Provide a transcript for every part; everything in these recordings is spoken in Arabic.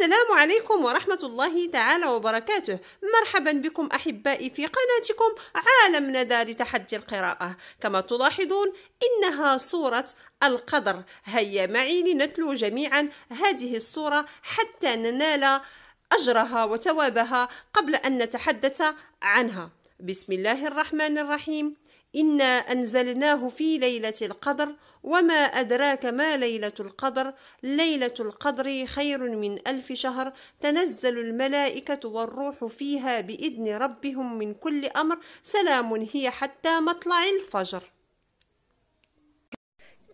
السلام عليكم ورحمة الله تعالى وبركاته مرحبا بكم أحبائي في قناتكم عالم ندى لتحدي القراءة كما تلاحظون إنها صورة القدر هيا معي لنتلو جميعا هذه الصورة حتى ننال أجرها وتوابها قبل أن نتحدث عنها بسم الله الرحمن الرحيم إنا أنزلناه في ليلة القدر وما أدراك ما ليلة القدر ليلة القدر خير من ألف شهر تنزل الملائكة والروح فيها بإذن ربهم من كل أمر سلام هي حتى مطلع الفجر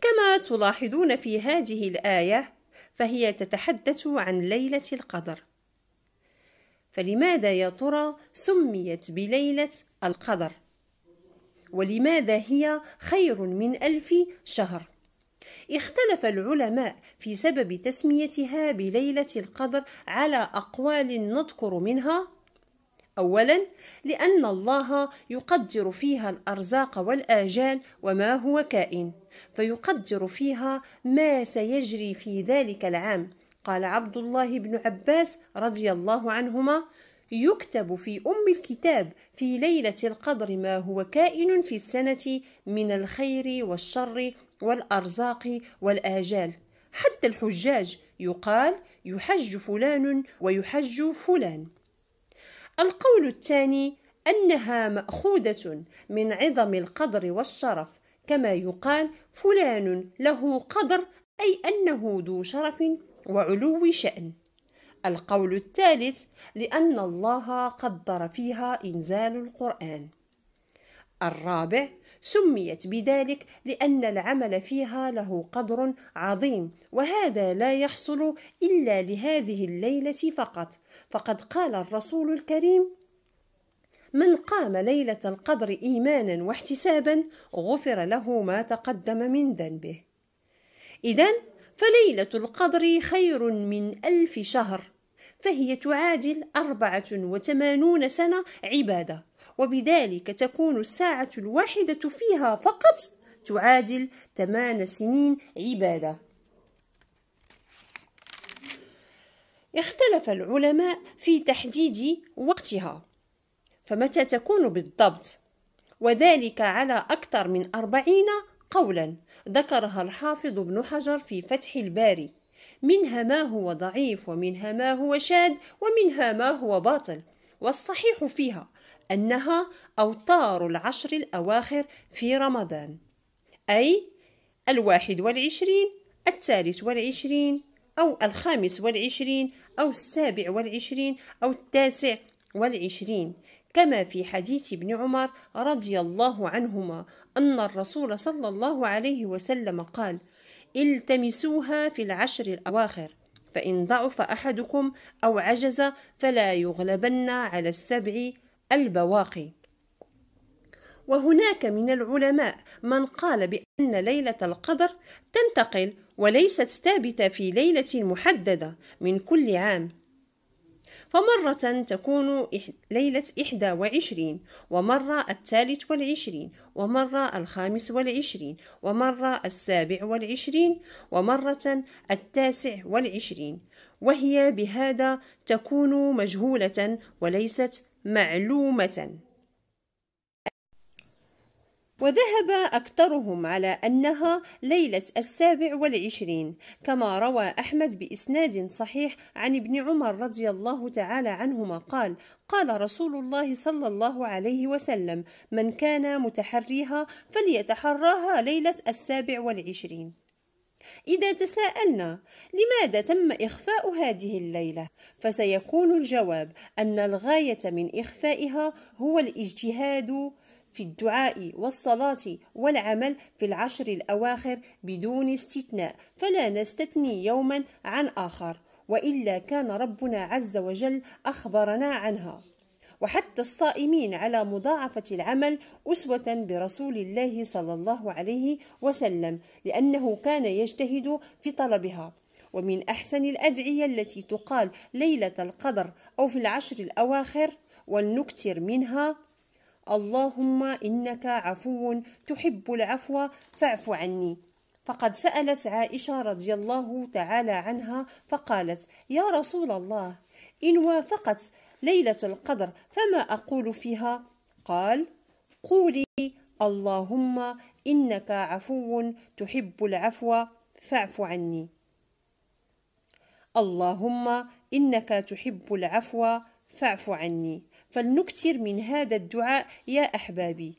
كما تلاحظون في هذه الآية فهي تتحدث عن ليلة القدر فلماذا يا ترى سميت بليلة القدر؟ ولماذا هي خير من ألف شهر اختلف العلماء في سبب تسميتها بليلة القدر على أقوال نذكر منها أولا لأن الله يقدر فيها الأرزاق والآجال وما هو كائن فيقدر فيها ما سيجري في ذلك العام قال عبد الله بن عباس رضي الله عنهما يكتب في أم الكتاب في ليلة القدر ما هو كائن في السنة من الخير والشر والأرزاق والآجال حتى الحجاج يقال يحج فلان ويحج فلان القول الثاني أنها مأخوذة من عظم القدر والشرف كما يقال فلان له قدر أي أنه ذو شرف وعلو شأن القول الثالث لأن الله قدر فيها إنزال القرآن الرابع سميت بذلك لأن العمل فيها له قدر عظيم وهذا لا يحصل إلا لهذه الليلة فقط فقد قال الرسول الكريم من قام ليلة القدر إيمانا واحتسابا غفر له ما تقدم من ذنبه إذا فليلة القدر خير من ألف شهر فهي تعادل أربعة وثمانون سنة عبادة وبذلك تكون الساعة الواحدة فيها فقط تعادل ثمان سنين عبادة اختلف العلماء في تحديد وقتها فمتى تكون بالضبط وذلك على أكثر من أربعين قولا ذكرها الحافظ ابن حجر في فتح الباري منها ما هو ضعيف ومنها ما هو شاذ ومنها ما هو باطل والصحيح فيها أنها أوتار العشر الأواخر في رمضان أي الواحد والعشرين الثالث والعشرين أو الخامس والعشرين أو السابع والعشرين أو التاسع والعشرين كما في حديث ابن عمر رضي الله عنهما أن الرسول صلى الله عليه وسلم قال: التمسوها في العشر الأواخر فإن ضعف أحدكم أو عجز فلا يغلبن على السبع البواقي وهناك من العلماء من قال بأن ليلة القدر تنتقل وليست ثابتة في ليلة محددة من كل عام فمرة تكون ليلة إحدى وعشرين ومرة الثالث والعشرين ومرة الخامس والعشرين ومرة السابع والعشرين ومرة التاسع والعشرين وهي بهذا تكون مجهولة وليست معلومة وذهب أكثرهم على أنها ليلة السابع والعشرين كما روى أحمد بإسناد صحيح عن ابن عمر رضي الله تعالى عنهما قال قال رسول الله صلى الله عليه وسلم من كان متحريها فليتحراها ليلة السابع والعشرين إذا تساءلنا لماذا تم إخفاء هذه الليلة؟ فسيكون الجواب أن الغاية من إخفائها هو الاجتهاد في الدعاء والصلاة والعمل في العشر الأواخر بدون استثناء فلا نستثني يوما عن آخر وإلا كان ربنا عز وجل أخبرنا عنها وحتى الصائمين على مضاعفة العمل أسوة برسول الله صلى الله عليه وسلم لأنه كان يجتهد في طلبها ومن أحسن الأدعية التي تقال ليلة القدر أو في العشر الأواخر ولنكثر منها اللهم إنك عفو تحب العفو فاعف عني فقد سألت عائشة رضي الله تعالى عنها فقالت يا رسول الله إن وافقت ليلة القدر فما أقول فيها قال قولي اللهم إنك عفو تحب العفو فاعف عني اللهم إنك تحب العفو فاعف عني فلنكثر من هذا الدعاء يا أحبابي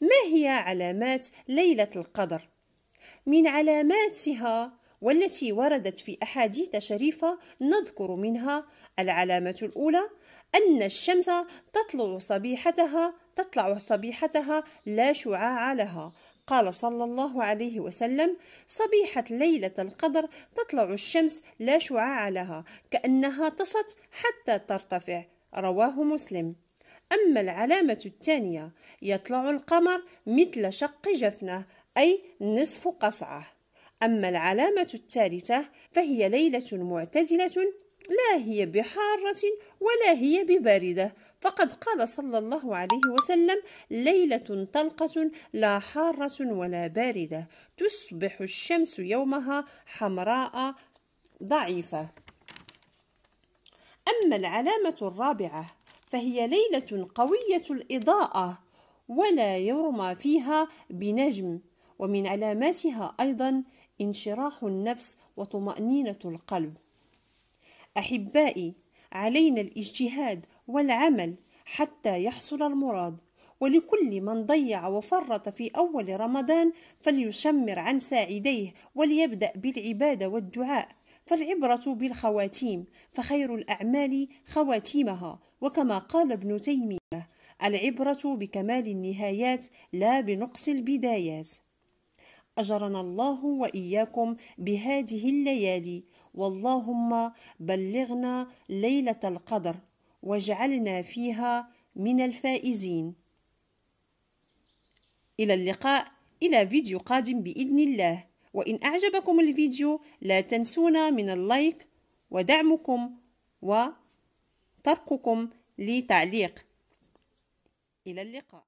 ما هي علامات ليلة القدر؟ من علاماتها والتي وردت في أحاديث شريفة نذكر منها العلامة الأولى أن الشمس تطلع صبيحتها تطلع صبيحتها لا شعاع لها قال صلى الله عليه وسلم صبيحة ليلة القدر تطلع الشمس لا شعاع لها كأنها طست حتى ترتفع رواه مسلم أما العلامة الثانية يطلع القمر مثل شق جفنه أي نصف قصعه أما العلامة الثالثة فهي ليلة معتدلة لا هي بحارة ولا هي بباردة فقد قال صلى الله عليه وسلم ليلة طلقة لا حارة ولا باردة تصبح الشمس يومها حمراء ضعيفة أما العلامة الرابعة فهي ليلة قوية الإضاءة ولا يرمى فيها بنجم ومن علاماتها أيضا انشراح النفس وطمأنينة القلب أحبائي علينا الاجتهاد والعمل حتى يحصل المراد ولكل من ضيع وفرط في أول رمضان فليشمر عن ساعديه وليبدأ بالعبادة والدعاء فالعبرة بالخواتيم فخير الأعمال خواتيمها وكما قال ابن تيمية العبرة بكمال النهايات لا بنقص البدايات أجرنا الله وإياكم بهذه الليالي واللهم بلغنا ليلة القدر واجعلنا فيها من الفائزين إلى اللقاء إلى فيديو قادم بإذن الله وإن أعجبكم الفيديو لا تنسونا من اللايك ودعمكم وترككم لتعليق إلى اللقاء